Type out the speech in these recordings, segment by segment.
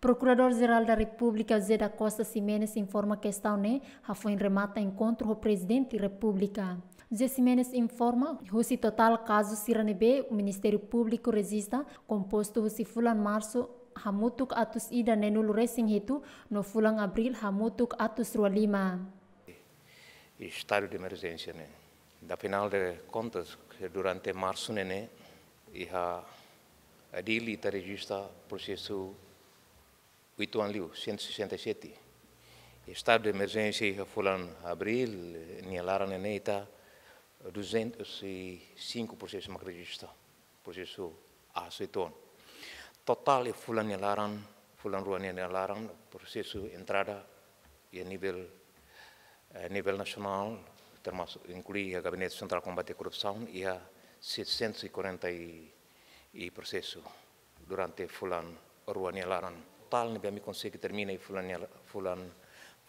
Procurador-Geral da República, Zé da Costa Simenes, informa que está né, a foi remata encontro com o Presidente da República. Zé Simenes informa que o total caso Siranebe, o Ministério Público resista, composto o fulan março, hamutuk atus ida nenul resing hitu, no fulan abril hamutuk atus rualima. Estado de emergência, né? Da final de contas, durante março, né, e né? a, dili está registra processo Wituan Liu, 167. Estado de emergência foram abril, nialara Neita, 205 processos macredista, processo a aceton. Total fulan nialaran, fulan ruan nialaran, processo entrada e nível a eh, nível nacional, inclui a Gabinete Central de Combate à Corrupção e a 740 e, e processo durante fulan ruan nialaran totalni peame konsekventermine fulan,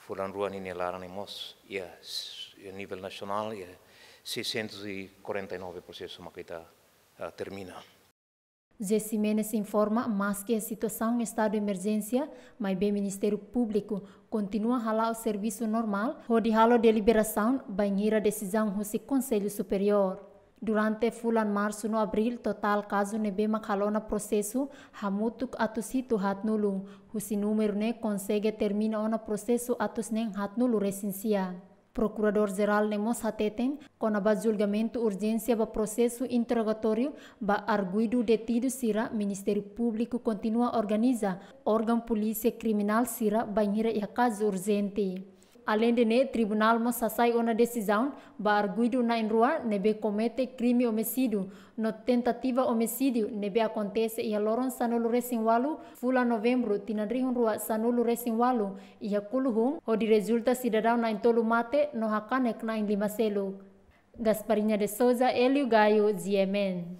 fulan ruanini laranimos a nivel nacional ja 649 processo maquita uh, termina. Zé Simenes informa mais que a situação em estado de emergência, mas o Ministério Público continua a ralar o serviço normal, onde ralo deliberação, banheira decisão do Conselho Superior. Durante fulan março no Abril, total caso nebe makalona processo hamutuk atusitu hatnulu, husi número ne consegue termina ona processo atus nen hatnulu recensia. Procurador-Geral Nemos Hateten, com a julgamento urgência ba processo interrogatório ba arguido detido sira Ministério Público continua organiza órgão polícia criminal sira banheira e caso urgente. alendene tribunal mo sasai ona decisão barguido na inrua nebe comete crime homicídio no tentativa homicídio nebe acontece ia loron sanulu resin walu fula novembro tinandri rua sanulu resin walu ia kuluhung di resulta cidadão na intolu mate no hakanek na inlimaselu Gasparinha de Souza, Elio Gaio, Ziemen.